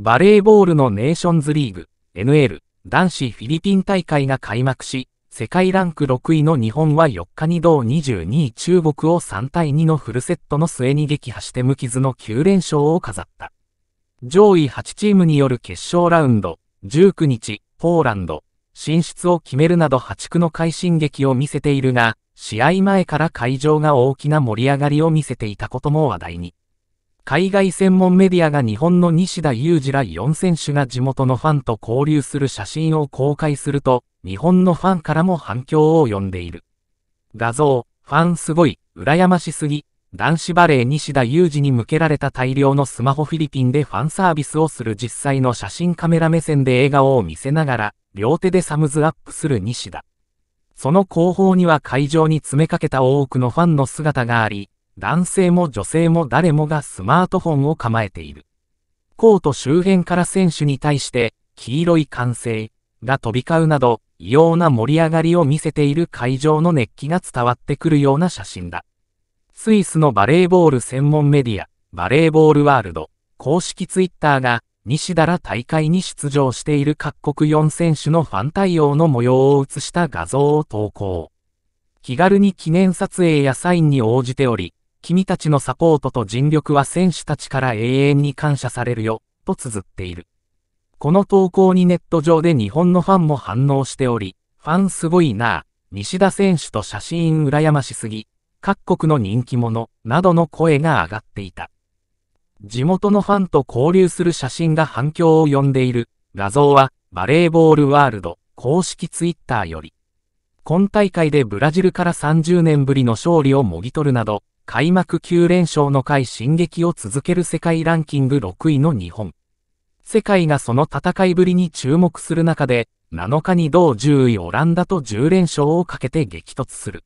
バレーボールのネーションズリーグ、NL、男子フィリピン大会が開幕し、世界ランク6位の日本は4日に同22位中国を3対2のフルセットの末に撃破して無傷の9連勝を飾った。上位8チームによる決勝ラウンド、19日、ポーランド、進出を決めるなど8区の快進撃を見せているが、試合前から会場が大きな盛り上がりを見せていたことも話題に。海外専門メディアが日本の西田裕二ら4選手が地元のファンと交流する写真を公開すると、日本のファンからも反響を呼んでいる。画像、ファンすごい、羨ましすぎ、男子バレー西田裕二に向けられた大量のスマホフィリピンでファンサービスをする実際の写真カメラ目線で笑顔を見せながら、両手でサムズアップする西田。その後方には会場に詰めかけた多くのファンの姿があり、男性も女性も誰もがスマートフォンを構えている。コート周辺から選手に対して、黄色い歓声が飛び交うなど、異様な盛り上がりを見せている会場の熱気が伝わってくるような写真だ。スイスのバレーボール専門メディア、バレーボールワールド、公式ツイッターが、西田ら大会に出場している各国4選手のファン対応の模様を映した画像を投稿。気軽に記念撮影やサインに応じており、君たちのサポートと尽力は選手たちから永遠に感謝されるよ、と綴っている。この投稿にネット上で日本のファンも反応しており、ファンすごいなぁ、西田選手と写真羨ましすぎ、各国の人気者、などの声が上がっていた。地元のファンと交流する写真が反響を呼んでいる、画像は、バレーボールワールド、公式ツイッターより。今大会でブラジルから30年ぶりの勝利をもぎ取るなど、開幕9連勝の回進撃を続ける世界ランキング6位の日本。世界がその戦いぶりに注目する中で、7日に同10位オランダと10連勝をかけて激突する。